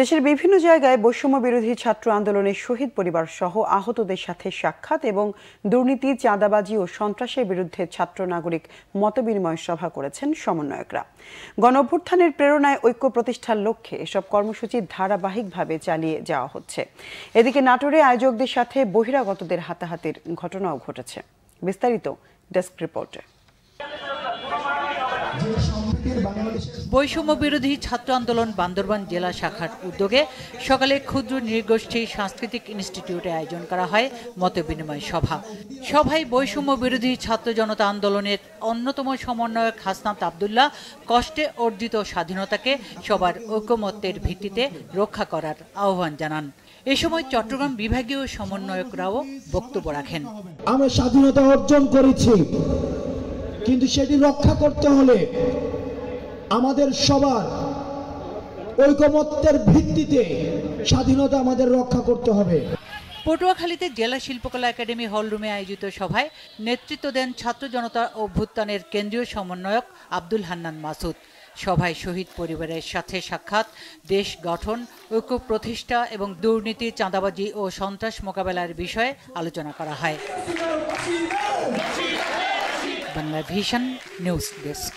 দেশের বিভিন্ন জায়গায় বৈষম্য বিরোধী ছাত্র আন্দোলনের শহীদ পরিবার সহ আহতদের সাথে সাক্ষাৎ এবং দুর্নীতি চাঁদাবাজি ও সন্ত্রাসের বিরুদ্ধে ছাত্র নাগরিক মতবিনিময় সভা করেছেন সমন্বয়করা গণঅভ্যুত্থানের প্রেরণায় ঐক্য প্রতিষ্ঠার লক্ষ্যে এসব কর্মসূচি ধারাবাহিকভাবে চালিয়ে যাওয়া হচ্ছে এদিকে নাটোরে আয়োজকদের সাথে বহিরাগতদের হাতাহাতির ঘটনাও ঘটেছে বিস্তারিত ডেস্ক রিপোর্টে বৈষম্য বিরোধী ছাত্র আন্দোলন বান্দরবান জেলা শাখার উদ্যোগে সকালে ক্ষুদ্র নৃগোষ্ঠী সাংস্কৃতিক ইনস্টিটিউটে আয়োজন করা হয় মতবিনিময় সভা সভায় বৈষম্য বিরোধী ছাত্র জনতা আন্দোলনের অন্যতম সমন্বয়ক হাসনাত আবদুল্লাহ কষ্টে অর্জিত স্বাধীনতাকে সবার ঐক্যমত্যের ভিত্তিতে রক্ষা করার আহ্বান জানান এ সময় চট্টগ্রাম বিভাগীয় সমন্বয়করাও বক্তব্য রাখেন আমরা স্বাধীনতা অর্জন করেছি কিন্তু সেটি রক্ষা করতে হলে আমাদের সবার ঐকমত্যের ভিত্তিতে স্বাধীনতা আমাদের রক্ষা করতে হবে পটুয়াখালীতে জেলা শিল্পকলা একাডেমি হলরুমে আয়োজিত সভায় নেতৃত্ব দেন ছাত্র জনতা অভ্যুত্থানের কেন্দ্রীয় সমন্বয়ক আব্দুল হান্নান মাসুদ সভায় শহীদ পরিবারের সাথে সাক্ষাৎ দেশ গঠন ঐক্য প্রতিষ্ঠা এবং দুর্নীতি চাঁদাবাজি ও সন্ত্রাস মোকাবেলার বিষয়ে আলোচনা করা হয় বাংলা ভিশন নিউজ ডেস্ক